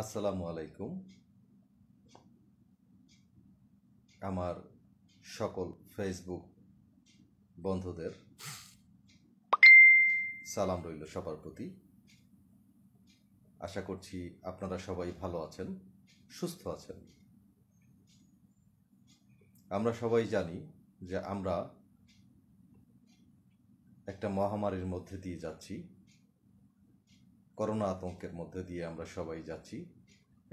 আসসালামু আলাইকুম আমার সকল ফেসবুক বন্ধুদের সালাম রইল সবার প্রতি আশা করছি আপনারা সবাই ভালো আছেন সুস্থ আছেন আমরা সবাই জানি যে আমরা একটা মহামারীর মধ্যে দিয়ে যাচ্ছি করোনা আতঙ্কের মধ্যে দিয়ে আমরা সবাই যাচ্ছি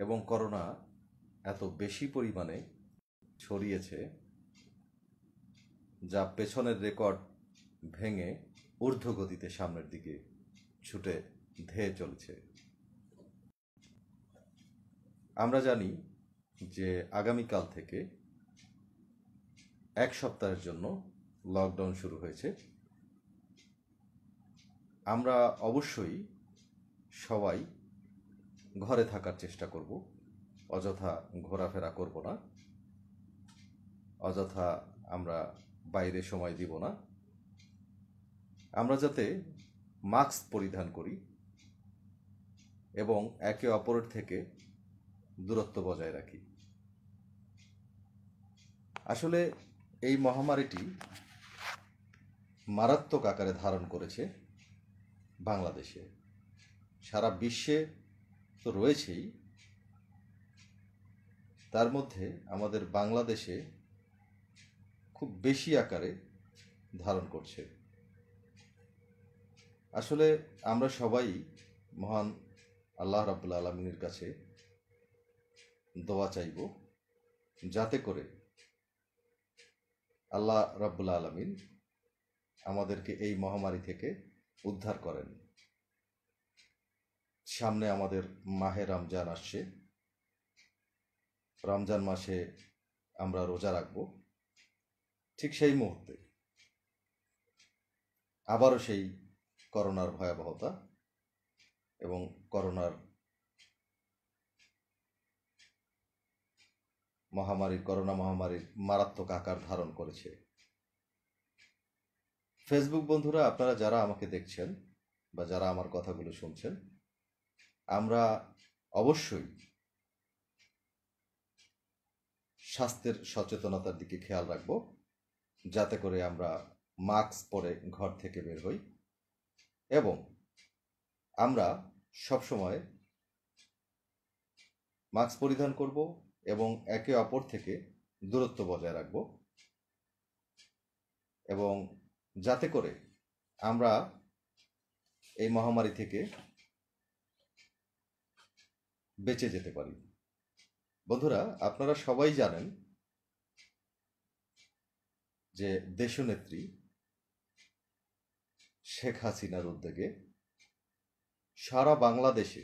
এবং করোনা এত বেশি পরিমাণে ছড়িয়েছে যা পেছনের রেকর্ড ভেঙে ঊর্ধ্বগতিতে সামনের দিকে ছুটে ধেয়ে চলছে আমরা জানি যে আগামীকাল থেকে এক সপ্তাহের জন্য লকডাউন শুরু হয়েছে আমরা অবশ্যই সবাই ঘরে থাকার চেষ্টা করব অযথা ঘোরাফেরা করব না অযথা আমরা বাইরে সময় দিব না আমরা যাতে মাস্ক পরিধান করি এবং একে অপরের থেকে দূরত্ব বজায় রাখি আসলে এই মহামারীটি মারাত্মক আকারে ধারণ করেছে বাংলাদেশে সারা বিশ্বে তো রয়েছেই তার মধ্যে আমাদের বাংলাদেশে খুব বেশি আকারে ধারণ করছে আসলে আমরা সবাই মহান আল্লাহ রাবুল আলমিনের কাছে দোয়া চাইব যাতে করে আল্লাহ রাবুল আলমিন আমাদেরকে এই মহামারী থেকে উদ্ধার করেন সামনে আমাদের মাহে রমজান আসছে রমজান মাসে আমরা রোজা রাখব ঠিক সেই মুহূর্তে আবারও সেই করোনার ভয়াবহতা এবং করোনার মহামারী করোনা মহামারীর মারাত্মক আকার ধারণ করেছে ফেসবুক বন্ধুরা আপনারা যারা আমাকে দেখছেন বা যারা আমার কথাগুলো শুনছেন আমরা অবশ্যই স্বাস্থ্যের সচেতনতার দিকে খেয়াল রাখব যাতে করে আমরা মাস্ক পরে ঘর থেকে বের হই এবং আমরা সবসময় মাস্ক পরিধান করব এবং একে অপর থেকে দূরত্ব বজায় রাখব এবং যাতে করে আমরা এই মহামারী থেকে বেঁচে যেতে পারি বন্ধুরা আপনারা সবাই জানেন যে দেশনেত্রী শেখ হাসিনার উদ্যোগে সারা বাংলাদেশে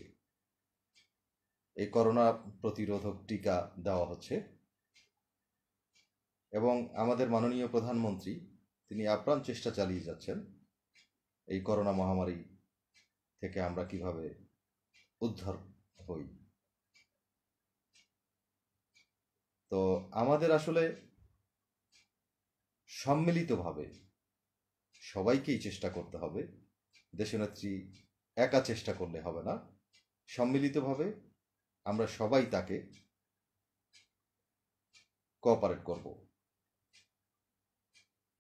এই করোনা প্রতিরোধক টিকা দেওয়া হচ্ছে এবং আমাদের মাননীয় প্রধানমন্ত্রী তিনি আপ্রাণ চেষ্টা চালিয়ে যাচ্ছেন এই করোনা মহামারী থেকে আমরা কিভাবে উদ্ধার হই তো আমাদের আসলে সম্মিলিতভাবে সবাইকেই চেষ্টা করতে হবে দেশনেত্রী একা চেষ্টা করলে হবে না সম্মিলিতভাবে আমরা সবাই তাকে কোঅপারেট করব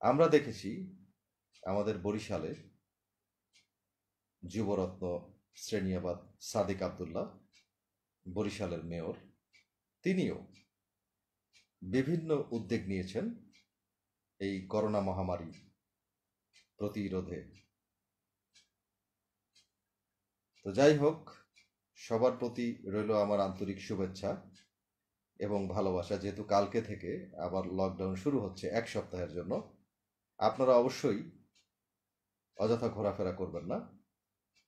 আমরা দেখেছি আমাদের বরিশালে যুবরত্ন শ্রেণিয়াবাদ সাদেক আবদুল্লাহ বরিশালের মেয়র তিনিও বিভিন্ন উদ্যোগ নিয়েছেন এই করোনা মহামারী প্রতিরোধে তো যাই হোক সবার প্রতি রইল আমার আন্তরিক শুভেচ্ছা এবং ভালোবাসা যেহেতু কালকে থেকে আবার লকডাউন শুরু হচ্ছে এক সপ্তাহের জন্য আপনারা অবশ্যই অযথা ঘোরাফেরা করবেন না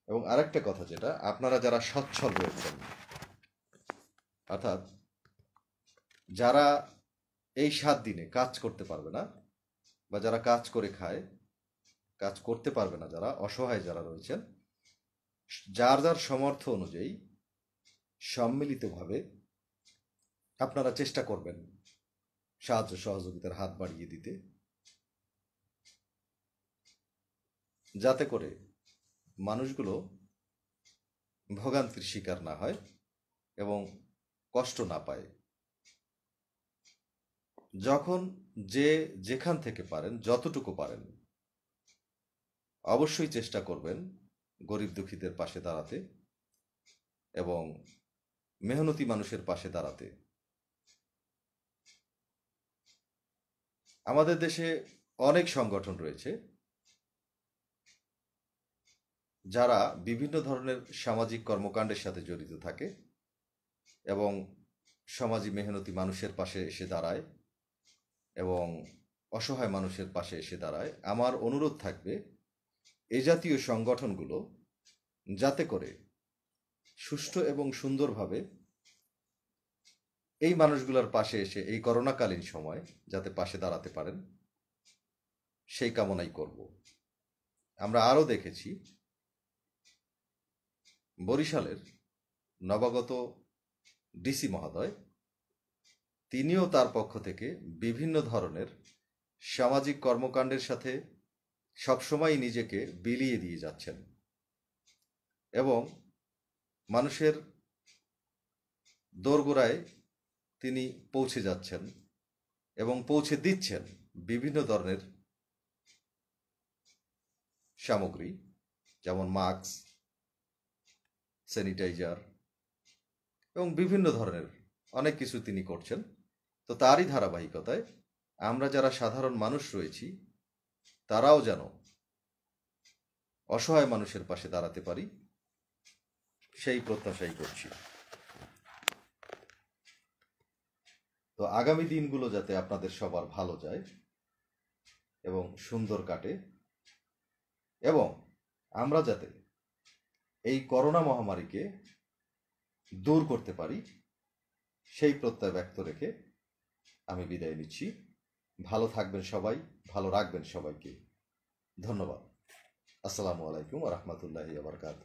এবং আরেকটা কথা যেটা আপনারা যারা সচ্ছল রয়েছেন অর্থাৎ যারা এই সাত দিনে কাজ করতে পারবে না বা যারা কাজ করে খায় কাজ করতে পারবে না যারা অসহায় যারা রয়েছেন যার যার সমর্থ অনুযায়ী সম্মিলিতভাবে আপনারা চেষ্টা করবেন সাহায্য সহযোগিতার হাত বাড়িয়ে দিতে যাতে করে মানুষগুলো ভোগান্তির শিকার না হয় এবং কষ্ট না পায় যখন যে যেখান থেকে পারেন যতটুকু পারেন অবশ্যই চেষ্টা করবেন গরিব দুঃখীদের পাশে দাঁড়াতে এবং মেহনতি মানুষের পাশে দাঁড়াতে আমাদের দেশে অনেক সংগঠন রয়েছে যারা বিভিন্ন ধরনের সামাজিক কর্মকাণ্ডের সাথে জড়িত থাকে এবং সমাজে মেহনতি মানুষের পাশে এসে দাঁড়ায় এবং অসহায় মানুষের পাশে এসে দাঁড়ায় আমার অনুরোধ থাকবে এ জাতীয় সংগঠনগুলো যাতে করে সুষ্ঠু এবং সুন্দরভাবে এই মানুষগুলোর পাশে এসে এই করোনাকালীন সময় যাতে পাশে দাঁড়াতে পারেন সেই কামনাই করব আমরা আরও দেখেছি বরিশালের নবাগত ডিসি মহোদয় তিনিও তার পক্ষ থেকে বিভিন্ন ধরনের সামাজিক কর্মকাণ্ডের সাথে সবসময় নিজেকে বিলিয়ে দিয়ে যাচ্ছেন এবং মানুষের দোরগোড়ায় তিনি পৌঁছে যাচ্ছেন এবং পৌঁছে দিচ্ছেন বিভিন্ন ধরনের সামগ্রী যেমন মাস্ক স্যানিটাইজার এবং বিভিন্ন ধরনের অনেক কিছু তিনি করছেন তো তারই ধারাবাহিকতায় আমরা যারা সাধারণ মানুষ রয়েছি তারাও যেন অসহায় মানুষের পাশে দাঁড়াতে পারি সেই প্রত্যাশাই করছি তো আগামী দিনগুলো যাতে আপনাদের সবার ভালো যায় এবং সুন্দর কাটে এবং আমরা যাতে এই করোনা মহামারীকে দূর করতে পারি সেই প্রত্যয় ব্যক্ত রেখে আমি বিদায় নিচ্ছি ভালো থাকবেন সবাই ভালো রাখবেন সবাইকে ধন্যবাদ আসসালামু আলাইকুম রহমতুল্লাহ আবরকাত